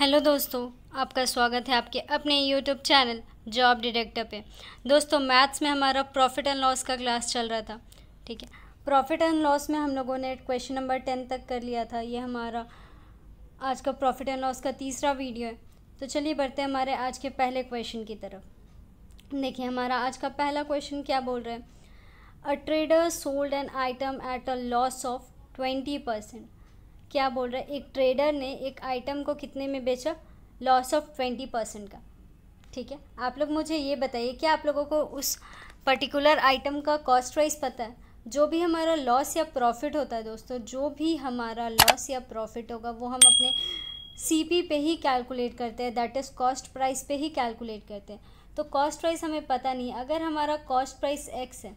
hello दोस्तों आपका स्वागत है आपके अपने यूट्यूब चैनल जॉब डिटेक्टर पे दोस्तों मैथ्स में हमारा प्रॉफिट एंड लॉस का क्लास चल रहा था ठीक है प्रॉफिट एंड लॉस में हम लोगों ने क्वेश्चन नंबर टेन तक कर लिया था ये हमारा आज का प्रॉफिट एंड लॉस का तीसरा वीडियो है तो चलिए बढ़ते हैं हमारे आज के पहले क्वेश्चन की तरफ देखिए हमारा आज का पहला क्वेश्चन क्या बोल रहे हैं a trader sold an item at a loss of twenty percent क्या बोल रहा है एक ट्रेडर ने एक आइटम को कितने में बेचा लॉस ऑफ ट्वेंटी परसेंट का ठीक है आप लोग मुझे ये बताइए क्या आप लोगों को उस पर्टिकुलर आइटम का कॉस्ट प्राइस पता है जो भी हमारा लॉस या प्रॉफिट होता है दोस्तों जो भी हमारा लॉस या प्रॉफिट होगा वो हम अपने सीपी पे ही कैलकुलेट करते हैं दैट इज़ कॉस्ट प्राइस पे ही कैलकुलेट करते हैं तो कॉस्ट प्राइस हमें पता नहीं अगर हमारा कॉस्ट प्राइस एक्स है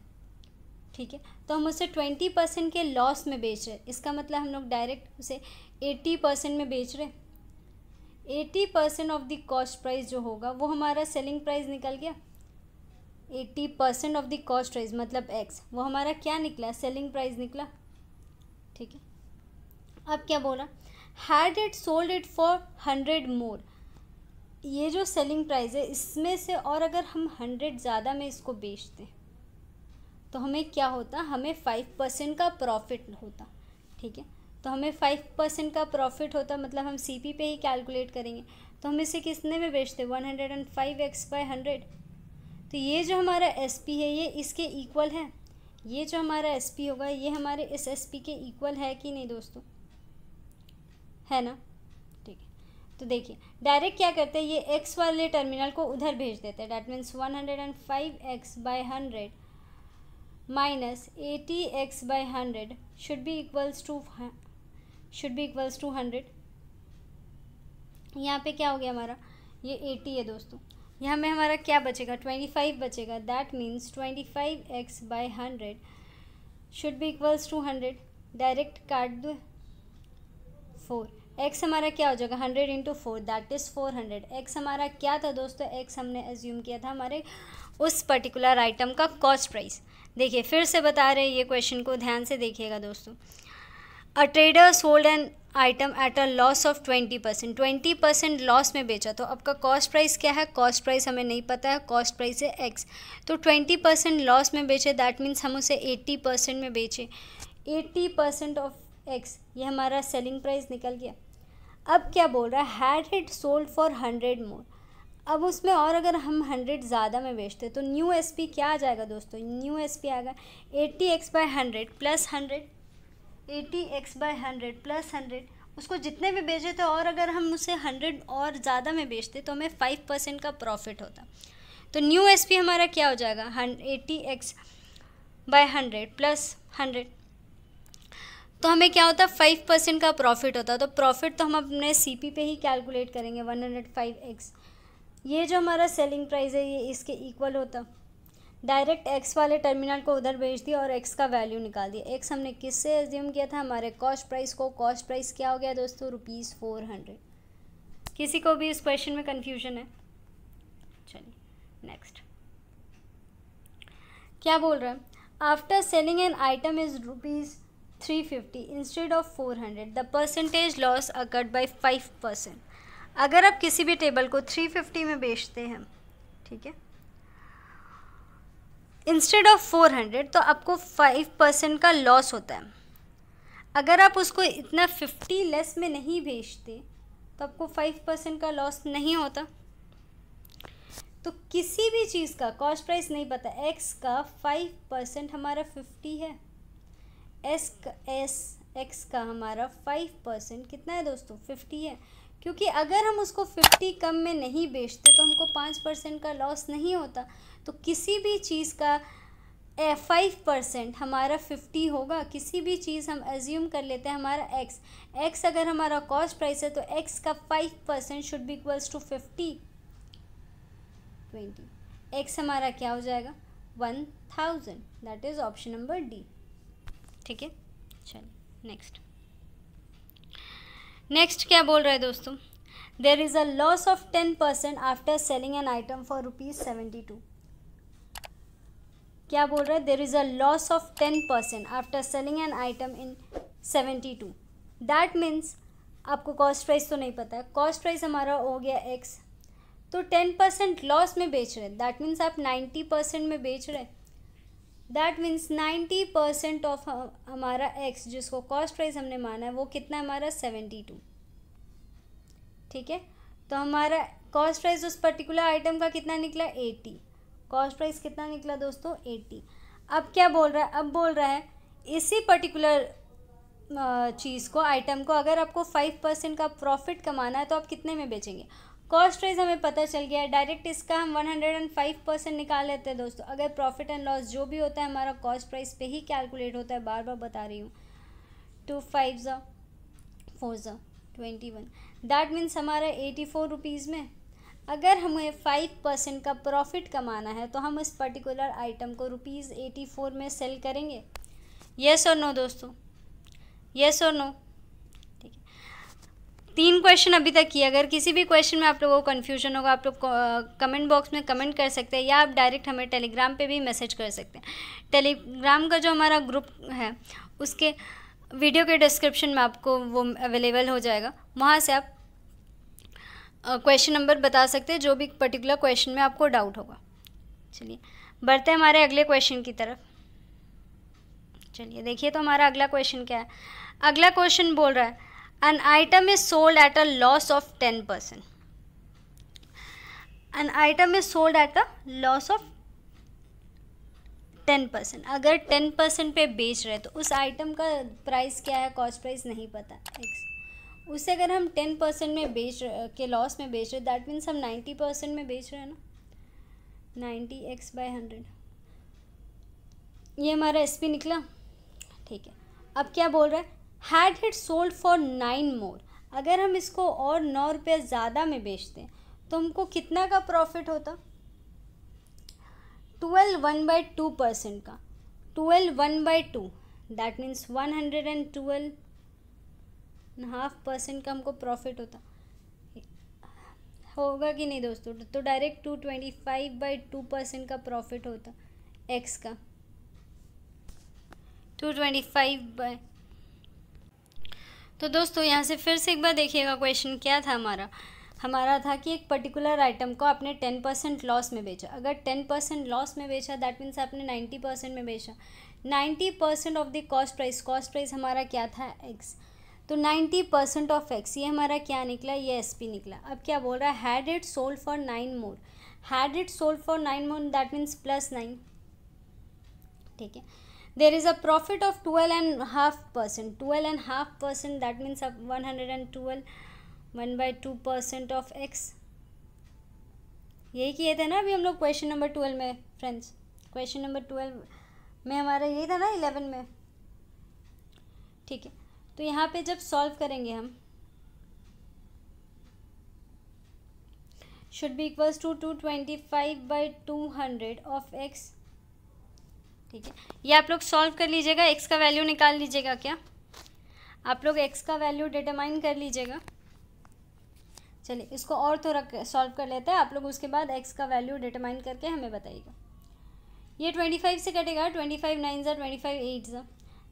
ठीक है तो हम उसे ट्वेंटी परसेंट के लॉस में बेच रहे इसका मतलब हम लोग डायरेक्ट उसे एट्टी परसेंट में बेच रहे eighty percent of the cost price जो होगा वो हमारा सेलिंग प्राइस निकल गया eighty percent of the cost price मतलब एक्स वो हमारा क्या निकला सेलिंग प्राइस निकला ठीक है अब क्या बोला had it sold it for hundred more ये जो सेलिंग प्राइस है इसमें से और अगर हम हंड्रेड ज़्यादा में इसको बेचते हैं तो हमें क्या होता हमें फाइव परसेंट का प्रॉफिट होता ठीक है तो हमें फाइव परसेंट का प्रॉफिट होता मतलब हम सी पी पे ही कैलकुलेट करेंगे तो हम इसे किसने में बेचते one hundred and five X by hundred तो ये जो हमारा एस पी है ये इसके इक्वल है ये जो हमारा एस पी होगा ये हमारे इस एस पी के इक्वल है कि नहीं दोस्तों है ना ठीक है तो देखिए डायरेक्ट क्या करते हैं ये एक्स वाले टर्मिनल को उधर भेज देते हैं that means one hundred and five X by hundred minus X by hundred should be equals to should be equals to hundred यहाँ पे क्या हो गया हमारा ये एटी है दोस्तों यहाँ में हमारा क्या बचेगा ट्वेंटी फाइव बचेगा that means twenty five X by hundred should be equals to hundred direct काट दो फोर एक्स हमारा क्या हो जाएगा hundred into four that is four hundred X हमारा क्या था दोस्तों एक्स हमने एज्यूम किया था हमारे उस पर्टिकुलर आइटम का कॉस्ट प्राइस देखिए फिर से बता रहे हैं ये क्वेश्चन को ध्यान से देखिएगा दोस्तों a trader sold an item at a loss of twenty percent twenty percent loss में बेचा तो आपका कॉस्ट प्राइस क्या है कॉस्ट प्राइस हमें नहीं पता है कॉस्ट प्राइस है एक्स तो ट्वेंटी परसेंट लॉस में बेचे दैट मीन्स हम उसे एट्टी परसेंट में बेचे एट्टी परसेंट ऑफ एक्स ये हमारा सेलिंग प्राइस निकल गया अब क्या बोल रहा है had it sold for hundred more अब उसमें और अगर हम हंड्रेड ज़्यादा में बेचते तो न्यू एस पी क्या आ जाएगा दोस्तों न्यू एस पी आएगा eighty X by hundred plus hundred eighty X by hundred plus hundred उसको जितने भी बेचे थे और अगर हम उसे हंड्रेड और ज़्यादा में बेचते तो हमें फाइव परसेंट का प्रॉफिट होता तो न्यू एस पी हमारा क्या हो जाएगा eighty X by hundred plus hundred तो हमें क्या होता है फाइव परसेंट का प्रॉफिट होता तो प्रॉफिट तो हम अपने सी पी पे ही कैलकुलेट करेंगे वन हंड्रेड फाइव एक्स ये जो हमारा सेलिंग प्राइस है ये इसके इक्वल होता डायरेक्ट एक्स वाले टर्मिनल को उधर भेज दिया और एक्स का वैल्यू निकाल दिया एक्स हमने किस से एज्यूम किया था हमारे कॉस्ट प्राइस को कॉस्ट प्राइस क्या हो गया दोस्तों रुपीज़ फोर हंड्रेड किसी को भी इस क्वेश्चन में कन्फ्यूजन है चलिए नेक्स्ट क्या बोल रहे हैं after selling an item is rupees three fifty instead of four hundred the percentage loss occurred by five percent अगर आप किसी भी टेबल को 350 में बेचते हैं ठीक है इंस्टेड ऑफ 400 तो आपको 5 परसेंट का लॉस होता है अगर आप उसको इतना 50 लेस में नहीं बेचते तो आपको 5 परसेंट का लॉस नहीं होता तो किसी भी चीज़ का कॉस्ट प्राइस नहीं पता एक्स का फाइव परसेंट हमारा फिफ्टी है एस का एस एक्स का हमारा फाइव परसेंट कितना है दोस्तों फिफ्टी है क्योंकि अगर हम उसको फिफ्टी कम में नहीं बेचते तो हमको पाँच परसेंट का लॉस नहीं होता तो किसी भी चीज़ का फाइव परसेंट हमारा फिफ्टी होगा किसी भी चीज़ हम एज्यूम कर लेते हैं हमारा एक्स एक्स अगर हमारा कॉस्ट प्राइस है तो एक्स का five percent should be equals to fifty twenty X हमारा क्या हो जाएगा one thousand that is option number D ठीक है चलिए नेक्स्ट नेक्स्ट क्या बोल रहे हैं दोस्तों there is a loss of ten percent after selling an item for rupees seventy two क्या बोल रहा है there is a loss of ten percent after selling an item in seventy two that means आपको cost price तो नहीं पता है cost price हमारा हो गया एक्स तो टेन परसेंट लॉस में बेच रहे हैं दैट मीन्स आप नाइन्टी परसेंट में बेच रहे हैं that means ninety percent of हमारा एक्स जिसको कॉस्ट प्राइस हमने माना है वो कितना है हमारा सेवेंटी टू ठीक है तो हमारा कॉस्ट प्राइस उस पर्टिकुलर आइटम का कितना निकला एटी कॉस्ट प्राइस कितना निकला दोस्तों एटी अब क्या बोल रहा है अब बोल रहा है इसी पर्टिकुलर uh, चीज़ को आइटम को अगर आपको फाइव परसेंट का प्रॉफिट कमाना है तो आप कितने में बेचेंगे कॉस्ट वाइज हमें पता चल गया है डायरेक्ट इसका हम 105 परसेंट निकाल लेते हैं दोस्तों अगर प्रॉफिट एंड लॉस जो भी होता है हमारा कॉस्ट प्राइस पे ही कैलकुलेट होता है बार बार बता रही हूँ टू फाइव ज़ा फोर ज़ा ट्वेंटी वन दैट मीन्स हमारा एटी फोर रुपीज़ में अगर हमें फाइव परसेंट का प्रॉफिट कमाना है तो हम इस पर्टिकुलर आइटम को रुपीज़ एटी फोर में सेल करेंगे येस और नो दोस्तों येस और नो तीन क्वेश्चन अभी तक किया अगर किसी भी क्वेश्चन में आप लोगों को कन्फ्यूजन होगा आप लोग कमेंट बॉक्स में कमेंट कर सकते हैं या आप डायरेक्ट हमें टेलीग्राम पे भी मैसेज कर सकते हैं टेलीग्राम का जो हमारा ग्रुप है उसके वीडियो के डिस्क्रिप्शन में आपको वो अवेलेबल हो जाएगा वहाँ से आप क्वेश्चन नंबर बता सकते हैं जो भी पर्टिकुलर क्वेश्चन में आपको डाउट होगा चलिए बढ़ते हैं हमारे अगले क्वेश्चन की तरफ चलिए देखिए तो हमारा अगला क्वेश्चन क्या है अगला क्वेश्चन बोल रहा है an item is sold at a loss of 10% an item is sold at a loss of ten percent अगर टेन परसेंट पे बेच रहे तो उस आइटम का प्राइस क्या है कॉस्ट प्राइस नहीं पता उसे अगर हम टेन परसेंट में बेच के लॉस में बेच रहे दैट मीन्स हम नाइन्टी परसेंट में बेच रहे हैं ना नाइन्टी एक्स बाई हंड्रेड ये हमारा एस पी निकला ठीक है अब क्या बोल रहा है had it sold for nine more अगर हम इसको और नौ रुपये ज़्यादा में बेचते तो हमको कितना का प्रॉफिट होता twelve one by two percent का twelve one by two that means one hundred and twelve half percent का हमको प्रॉफिट होता होगा कि नहीं दोस्तों तो direct two twenty five by two percent का प्रॉफिट होता एक्स का टू ट्वेंटी फाइव बाई तो दोस्तों यहाँ से फिर से एक बार देखिएगा क्वेश्चन क्या था हमारा हमारा था कि एक पर्टिकुलर आइटम को आपने टेन परसेंट लॉस में बेचा अगर टेन परसेंट लॉस में बेचा दैट मीन्स आपने नाइन्टी परसेंट में बेचा ninety percent of the cost price cost price हमारा क्या था एक्स तो नाइन्टी परसेंट ऑफ एक्स ये हमारा क्या निकला ये एस पी निकला अब क्या बोल रहा है had it sold for nine more had it sold for nine more that means plus nine ठीक है there is a profit of 12 and half percent 12 and half percent that means 112 1 by 2 percent of X यही किए थे ना अभी हम लोग question number twelve में फ्रेंड्स क्वेश्चन नंबर ट्वेल्व में हमारा यही था ना इलेवन में ठीक है तो यहाँ पे जब सॉल्व करेंगे हम should equals to two twenty five by two hundred of X ठीक है ये आप लोग सॉल्व कर लीजिएगा एक्स का वैल्यू निकाल लीजिएगा क्या आप लोग एक्स का वैल्यू डिटरमाइन कर लीजिएगा चलिए इसको और थोड़ा तो सॉल्व कर लेते हैं आप लोग उसके बाद एक्स का वैल्यू डिटरमाइन करके हमें बताइएगा ये ट्वेंटी फाइव से कटेगा ट्वेंटी फाइव नाइन ज़ा ट्वेंटी फाइव एट ज़ा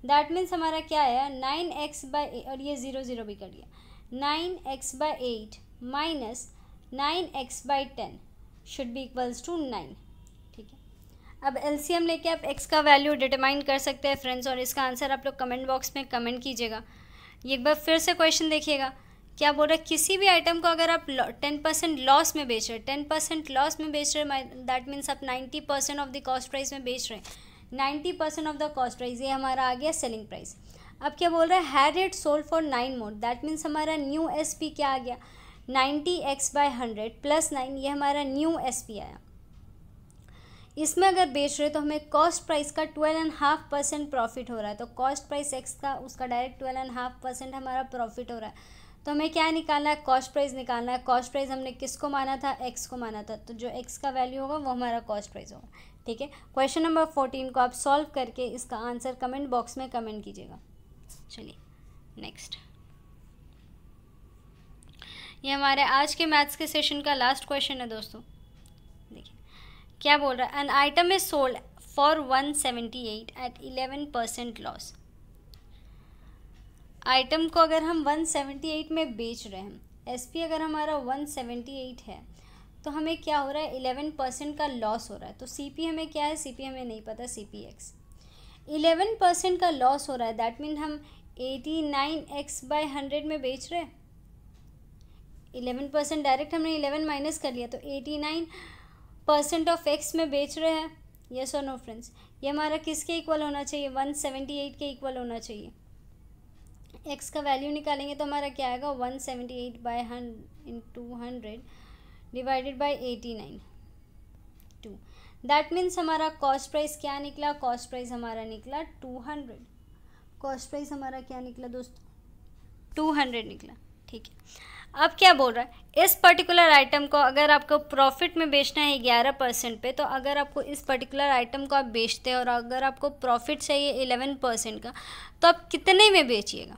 दैट मीन्स हमारा क्या है नाइन एक्स बाई और ये ज़ीरो ज़ीरो भी कट गया nine X by eight minus nine X by ten should be equals to nine अब एलसीएम लेके आप एक्स का वैल्यू डिटरमाइन कर सकते हैं फ्रेंड्स और इसका आंसर आप लोग कमेंट बॉक्स में कमेंट कीजिएगा ये एक बार फिर से क्वेश्चन देखिएगा क्या बोल रहा है किसी भी आइटम को अगर आप टेन परसेंट लॉस में बेच रहे हैं टेन परसेंट लॉस में बेच रहे हैं दैट मीन्स आप ninety percent of the cost price में बेच रहे हैं ninety percent of the cost price ये हमारा आ गया सेलिंग प्राइस अब क्या बोल रहा है had sold for nine more that means हमारा न्यू एस क्या आ गया ninety X by hundred plus nine ये हमारा न्यू एस आया इसमें अगर बेच रहे तो हमें कॉस्ट प्राइस का twelve and half percent profit हो रहा है तो कॉस्ट प्राइस एक्स का उसका direct twelve and half percent हमारा प्रॉफिट हो रहा है तो हमें क्या निकालना है कॉस्ट प्राइस निकालना है कॉस्ट प्राइस हमने किसको माना था एक्स को माना था तो जो एक्स का वैल्यू होगा वो हमारा कॉस्ट प्राइस होगा ठीक है क्वेश्चन नंबर फोर्टीन को आप सॉल्व करके इसका आंसर कमेंट बॉक्स में कमेंट कीजिएगा चलिए नेक्स्ट ये हमारे आज के मैथ्स के सेशन का लास्ट क्वेश्चन है दोस्तों देखिए क्या बोल रहा है an item is sold for one seventy eight at eleven percent loss item को अगर हम वन सेवेंटी एट में बेच रहे हैं एस पी अगर हमारा वन सेवेंटी एट है तो हमें क्या हो रहा है इलेवन परसेंट का लॉस हो रहा है तो सी पी हमें क्या है सी पी हमें नहीं पता C P X eleven percent का लॉस हो रहा है दैट मीन हम eighty nine X by hundred में बेच रहे हैं इलेवन परसेंट डायरेक्ट हमने इलेवन माइनस कर लिया तो eighty nine percent of X में बेच रहे हैं यस और नो फ्रेंड्स ये हमारा किसके इक्वल होना चाहिए वन सेवेंटी एट के इक्वल होना चाहिए एक्स का वैल्यू निकालेंगे तो हमारा क्या आएगा वन सेवेंटी एट बाई हन into two hundred divided by eighty nine two that means हमारा कॉस्ट प्राइस क्या निकला कॉस्ट प्राइस हमारा निकला टू हंड्रेड कॉस्ट प्राइस हमारा क्या निकला दोस्तों टू हंड्रेड निकला ठीक है अब क्या बोल रहा है इस पर्टिकुलर आइटम को अगर आपको प्रॉफिट में बेचना है ग्यारह परसेंट पे तो अगर आपको इस पर्टिकुलर आइटम को आप बेचते हैं और अगर आपको प्रॉफिट चाहिए एलेवन परसेंट का तो आप कितने में बेचिएगा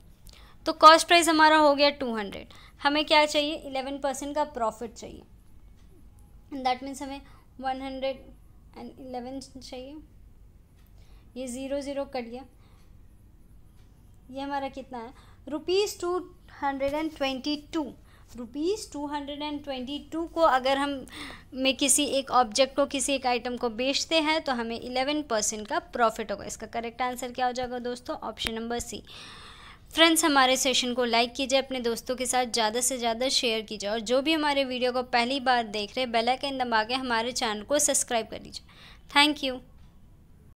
तो कॉस्ट प्राइस हमारा हो गया टू हंड्रेड हमें क्या चाहिए एलेवन परसेंट का प्रॉफिट चाहिए दैट मीन्स हमें वन हंड्रेड एंड इलेवन चाहिए ये ज़ीरो ज़ीरो कट गया ये हमारा कितना है rupees two hundred and twenty two rupees two hundred and twenty two को अगर हम में किसी एक ऑब्जेक्ट को किसी एक आइटम को बेचते हैं तो हमें इलेवन परसेंट का प्रॉफिट होगा इसका करेक्ट आंसर क्या हो जाएगा दोस्तों ऑप्शन नंबर सी फ्रेंड्स हमारे सेशन को लाइक कीजिए अपने दोस्तों के साथ ज़्यादा से ज़्यादा शेयर कीजिए और जो भी हमारे वीडियो को पहली बार देख रहे हैं आइकन दबा के हमारे चैनल को सब्सक्राइब कर लीजिए थैंक यू